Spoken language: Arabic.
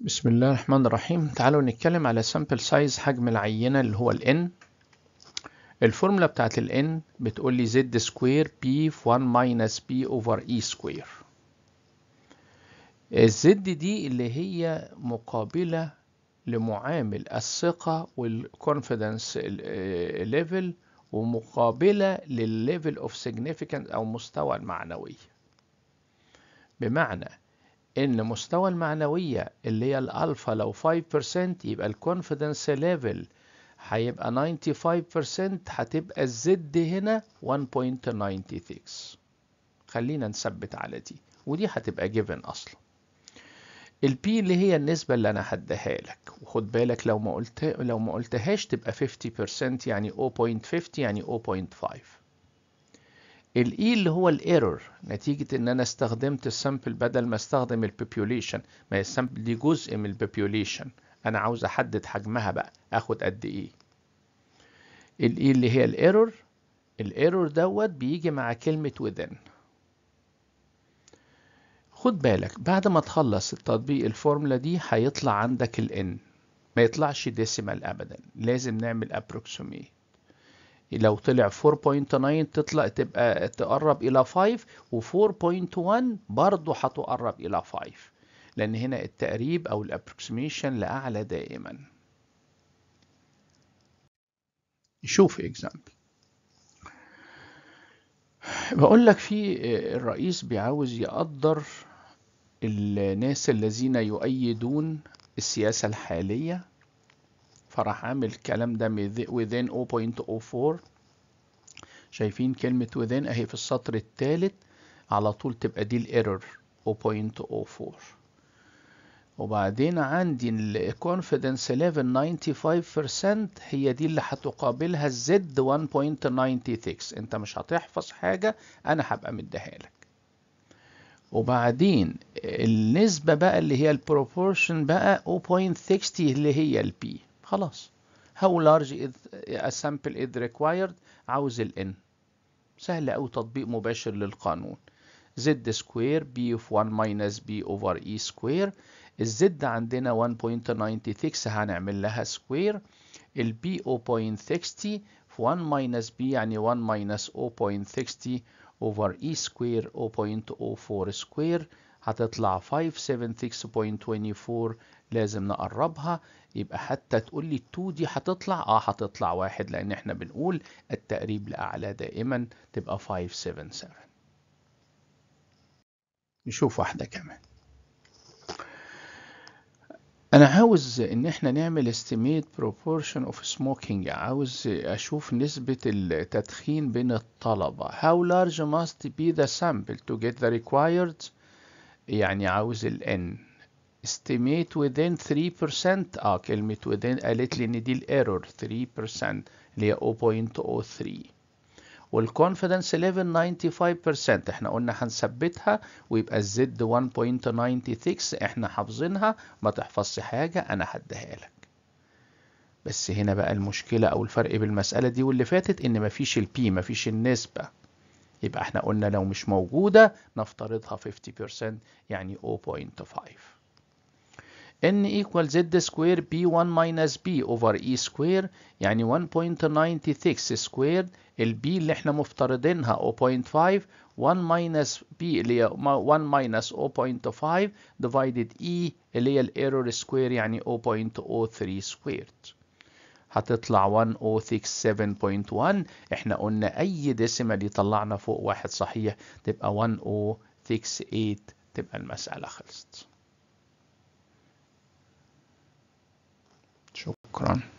بسم الله الرحمن الرحيم تعالوا نتكلم على سامبل سايز حجم العينة اللي هو ال N الفورمولا بتاعت ال N بتقول لي Z سكوير P في 1 minus P over E سكوير Z دي اللي هي مقابلة لمعامل الثقة والكونفيدنس ليفل آه، ومقابلة للليفل اوف significance أو مستوى المعنوية بمعنى ان مستوى المعنوية اللي هي الالفا لو 5% يبقى الكونفيدنس ليفل هيبقى 95% هتبقى الزد هنا 1.96 خلينا نثبت على دي ودي هتبقى جيفن اصلا البي اللي هي النسبة اللي انا هديها لك وخد بالك لو ما قلت لو ما قلتهاش تبقى 50% يعني 0.50 يعني 0.5 الاي e اللي هو الايرور نتيجة ان انا استخدمت السامبل بدل ما استخدم البوبيوليشن ما هي السامبل دي جزء من البوبيوليشن انا عاوز احدد حجمها بقى اخد قد ايه e. الاي e اللي هي الايرور الايرور دوت بيجي مع كلمة within خد بالك بعد ما تخلص التطبيق الفورمولا دي هيطلع عندك الان ما يطلعش ديسيمال ابدا لازم نعمل ابروكسيميت لو طلع 4.9 تطلع تبقى تقرب إلى 5 و4.1 برضه هتقرب إلى 5 لأن هنا التقريب أو الابروكسيميشن لأعلى دائما شوف اكزامبل بقول لك في آه، الرئيس بيعاوز يقدر الناس الذين يؤيدون السياسة الحالية فراح اعمل الكلام ده within 0.04 شايفين كلمة within اهي في السطر الثالث على طول تبقى دي الايرور 0.04 وبعدين عندي confidence level 95% هي دي اللي هتقابلها الزد 1.96 انت مش هتحفظ حاجة انا هبقى مديها لك وبعدين النسبة بقى اللي هي proportion بقى 0.60 اللي هي P خلاص how large a sample is required عاوز ال n سهل أوي تطبيق مباشر للقانون z سكوير b of 1 minus b over e سكوير الزد عندنا 1.96 هنعمل لها سكوير البي 0.60 في 1 minus b يعني 1 minus 0.60 over e square 0.04 square هتطلع 576.24 لازم نقربها يبقى حتى تقول لي 2 دي هتطلع اه هتطلع واحد لان احنا بنقول التقريب لاعلى دائما تبقى 577 نشوف واحده كمان انا عاوز ان احنا نعمل استيميت بروبورشن اوف سموكينج عاوز اشوف نسبة التدخين بين الطلبة how large must be the sample to get the required يعني عاوز ال N estimate within 3% اه كلمة within قالت لي ان دي الايرور 3% اللي هي 0.03 والكونفيدنس ليفل 95% احنا قلنا هنثبتها ويبقى الزد 1.96 احنا حافظينها ما تحفظش حاجة انا هديها لك بس هنا بقى المشكلة او الفرق بالمسألة دي واللي فاتت ان مفيش البي مفيش النسبة يبقى احنا قلنا لو مش موجودة نفترضها 50% يعني 0.5 n equal z square b1 minus b over e square يعني 1.96 squared ال b اللي احنا مفترضينها 0.5 1 minus b اللي هي 1 minus 0.5 divided e اللي هي الايرور square يعني 0.03 squared هتطلع 1067.1 احنا قلنا اي ديسيمال يطلعنا فوق واحد صحيح تبقى 1068 تبقى المسألة خلصت شكرا